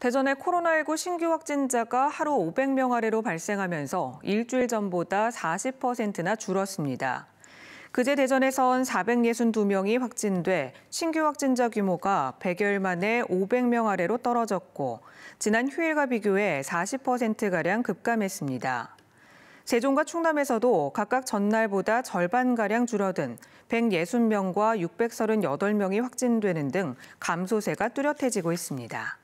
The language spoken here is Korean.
대전의 코로나19 신규 확진자가 하루 500명 아래로 발생하면서 일주일 전보다 40%나 줄었습니다. 그제 대전에선 462명이 확진돼 신규 확진자 규모가 100여일 만에 500명 아래로 떨어졌고 지난 휴일과 비교해 40%가량 급감했습니다. 세종과 충남에서도 각각 전날보다 절반가량 줄어든 160명과 638명이 확진되는 등 감소세가 뚜렷해지고 있습니다.